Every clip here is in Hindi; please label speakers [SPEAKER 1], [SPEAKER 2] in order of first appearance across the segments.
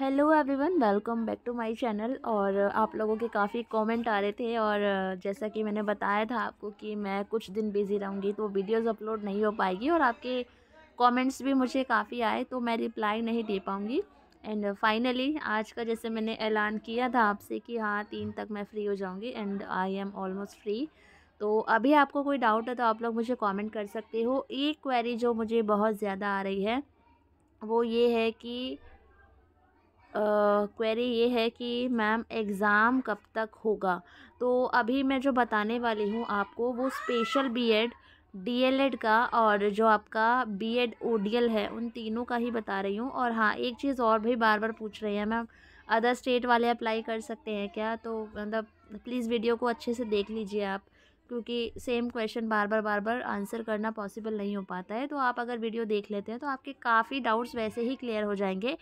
[SPEAKER 1] hello everyone welcome back to my channel और आप लोगों के काफ़ी कमेंट आ रहे थे और जैसा कि मैंने बताया था आपको कि मैं कुछ दिन बिज़ी रहूँगी तो वीडियोस अपलोड नहीं हो पाएगी और आपके कमेंट्स भी मुझे काफ़ी आए तो मैं रिप्लाई नहीं दे पाऊँगी एंड फाइनली आज का जैसे मैंने ऐलान किया था आपसे कि हाँ तीन तक मैं फ़्री हो जाऊँगी and I am almost free तो अभी आपको कोई डाउट है तो आप लोग मुझे कॉमेंट कर सकते हो एक क्वेरी जो मुझे बहुत ज़्यादा आ रही है वो ये है कि क्वेरी ये है कि मैम एग्ज़ाम कब तक होगा तो अभी मैं जो बताने वाली हूँ आपको वो स्पेशल बीएड डीएलएड का और जो आपका बीएड ओडीएल है उन तीनों का ही बता रही हूँ और हाँ एक चीज़ और भी बार बार पूछ रही हैं मैम अदर स्टेट वाले अप्लाई कर सकते हैं क्या तो मतलब प्लीज़ वीडियो को अच्छे से देख लीजिए आप क्योंकि सेम क्वेश्चन बार बार बार बार आंसर करना पॉसिबल नहीं हो पाता है तो आप अगर वीडियो देख लेते हैं तो आपके काफ़ी डाउट्स वैसे ही क्लियर हो जाएंगे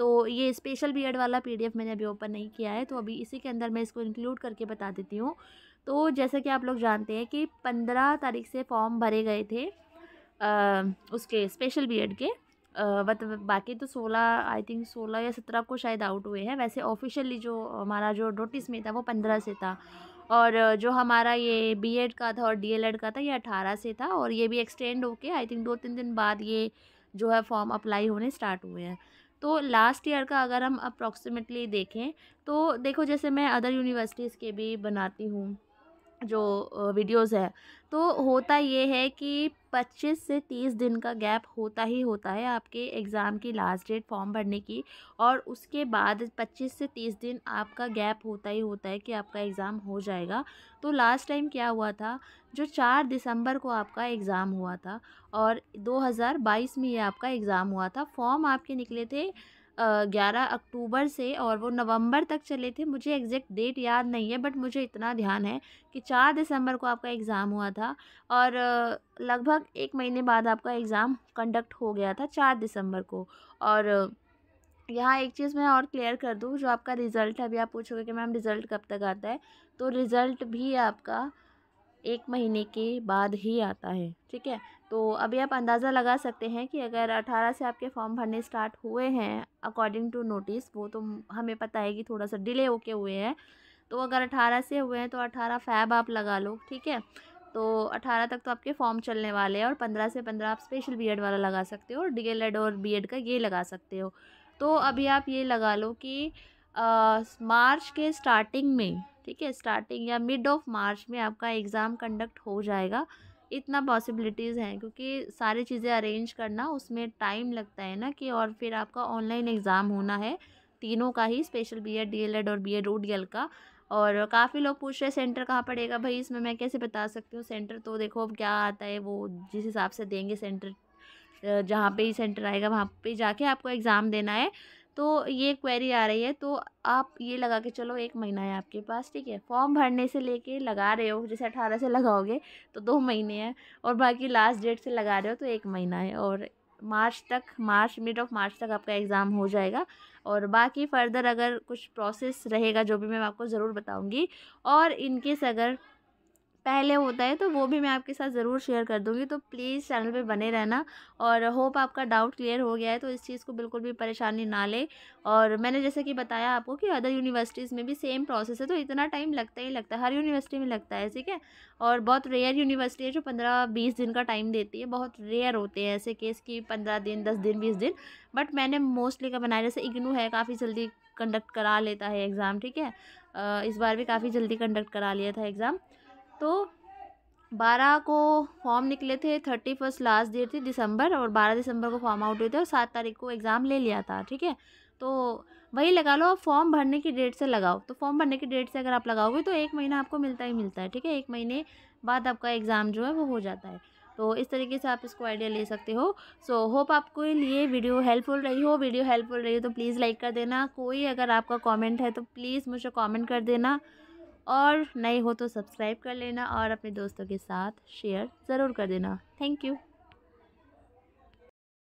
[SPEAKER 1] तो ये स्पेशल बी वाला पी मैंने अभी ओपन नहीं किया है तो अभी इसी के अंदर मैं इसको इंक्लूड करके बता देती हूँ तो जैसे कि आप लोग जानते हैं कि पंद्रह तारीख से फॉर्म भरे गए थे आ, उसके स्पेशल बी के बट बाकी तो सोलह आई थिंक सोलह या सत्रह को शायद आउट हुए हैं वैसे ऑफिशियली जो हमारा जो नोटिस में था वो पंद्रह से था और जो हमारा ये बीएड का था और डीएलएड का था ये अठारह से था और ये भी एक्सटेंड होके आई थिंक दो तीन दिन बाद ये जो है फॉर्म अप्लाई होने स्टार्ट हुए हैं तो लास्ट ईयर का अगर हम अप्रॉक्सीमेटली देखें तो देखो जैसे मैं अदर यूनिवर्सिटीज़ के भी बनाती हूँ जो वीडियोस है तो होता ये है कि 25 से 30 दिन का गैप होता ही होता है आपके एग्ज़ाम की लास्ट डेट फॉर्म भरने की और उसके बाद 25 से 30 दिन आपका गैप होता ही होता है कि आपका एग्ज़ाम हो जाएगा तो लास्ट टाइम क्या हुआ था जो 4 दिसंबर को आपका एग्ज़ाम हुआ था और 2022 में ये आपका एग्ज़ाम हुआ था फॉर्म आपके निकले थे ग्यारह अक्टूबर से और वो नवंबर तक चले थे मुझे एग्जैक्ट डेट याद नहीं है बट मुझे इतना ध्यान है कि चार दिसंबर को आपका एग्ज़ाम हुआ था और लगभग एक महीने बाद आपका एग्ज़ाम कंडक्ट हो गया था चार दिसंबर को और यहाँ एक चीज़ मैं और क्लियर कर दूँ जो आपका रिज़ल्ट है अभी आप पूछोगे कि मैम रिज़ल्ट कब तक आता है तो रिज़ल्ट भी आपका एक महीने के बाद ही आता है ठीक है तो अभी आप अंदाज़ा लगा सकते हैं कि अगर 18 से आपके फॉर्म भरने स्टार्ट हुए हैं अकॉर्डिंग टू नोटिस वो तो हमें पता है कि थोड़ा सा डिले होके हुए हैं तो अगर 18 से हुए हैं तो 18 फैब आप लगा लो ठीक है तो 18 तक तो आपके फॉर्म चलने वाले हैं और 15 से 15 आप स्पेशल बीएड वाला लगा सकते हो और डीएलएड और बी का ये लगा सकते हो तो अभी आप ये लगा लो कि आ, मार्च के स्टार्टिंग में ठीक है स्टार्टिंग या मिड ऑफ मार्च में आपका एग्ज़ाम कंडक्ट हो जाएगा इतना पॉसिबिलिटीज़ हैं क्योंकि सारी चीज़ें अरेंज करना उसमें टाइम लगता है ना कि और फिर आपका ऑनलाइन एग्ज़ाम होना है तीनों का ही special B Ed D El Ed और बी एड डी एल का और काफ़ी लोग पूछ रहे हैं सेंटर कहाँ पड़ेगा भाई इसमें मैं कैसे बता सकती हूँ सेंटर तो देखो अब क्या आता है वो जिस हिसाब से देंगे सेंटर जहाँ पे ही सेंटर आएगा वहाँ पे जाके आपको एग्ज़ाम देना है तो ये क्वेरी आ रही है तो आप ये लगा के चलो एक महीना है आपके पास ठीक है फॉर्म भरने से लेके लगा रहे हो जैसे अठारह से लगाओगे तो दो महीने हैं और बाकी लास्ट डेट से लगा रहे हो तो एक महीना है और मार्च तक मार्च मिड ऑफ मार्च तक आपका एग्ज़ाम हो जाएगा और बाकी फ़र्दर अगर कुछ प्रोसेस रहेगा जो भी मैं आपको ज़रूर बताऊँगी और इनकेस अगर पहले होता है तो वो भी मैं आपके साथ ज़रूर शेयर कर दूँगी तो प्लीज़ चैनल पे बने रहना और होप आपका डाउट क्लियर हो गया है तो इस चीज़ को बिल्कुल भी परेशानी ना ले और मैंने जैसे कि बताया आपको कि अदर यूनिवर्सिटीज़ में भी सेम प्रोसेस है तो इतना टाइम लगता ही लगता है हर यूनिवर्सिटी में लगता है ठीक है और बहुत रेयर यूनिवर्सिटी है जो पंद्रह बीस दिन का टाइम देती है बहुत रेयर होते हैं ऐसे केस की पंद्रह दिन दस दिन बीस दिन बट मैंने मोस्टली का बनाया जैसे इग्नू है काफ़ी जल्दी कंडक्ट करा लेता है एग्ज़ाम ठीक है इस बार भी काफ़ी जल्दी कंडक्ट करा लिया था एग्ज़ाम तो बारह को फॉर्म निकले थे थर्टी फर्स्ट लास्ट डेट थी दिसंबर और बारह दिसंबर को फॉर्म आउट हुए थे और सात तारीख को एग्ज़ाम ले लिया था ठीक है तो वही लगा लो आप फॉर्म भरने की डेट से लगाओ तो फॉर्म भरने की डेट से अगर आप लगाओगे तो एक महीना आपको मिलता ही मिलता है ठीक है एक महीने बाद आपका एग्ज़ाम जो है वो हो जाता है तो इस तरीके से आप इसको आइडिया ले सकते हो सो so, होप आपको लिए वीडियो हेल्पफुल रही हो वीडियो हेल्पफुल रही हो तो प्लीज़ लाइक कर देना कोई अगर आपका कमेंट है तो प्लीज़ मुझे कमेंट कर देना और नए हो तो सब्सक्राइब कर लेना और अपने दोस्तों के साथ शेयर ज़रूर कर देना थैंक यू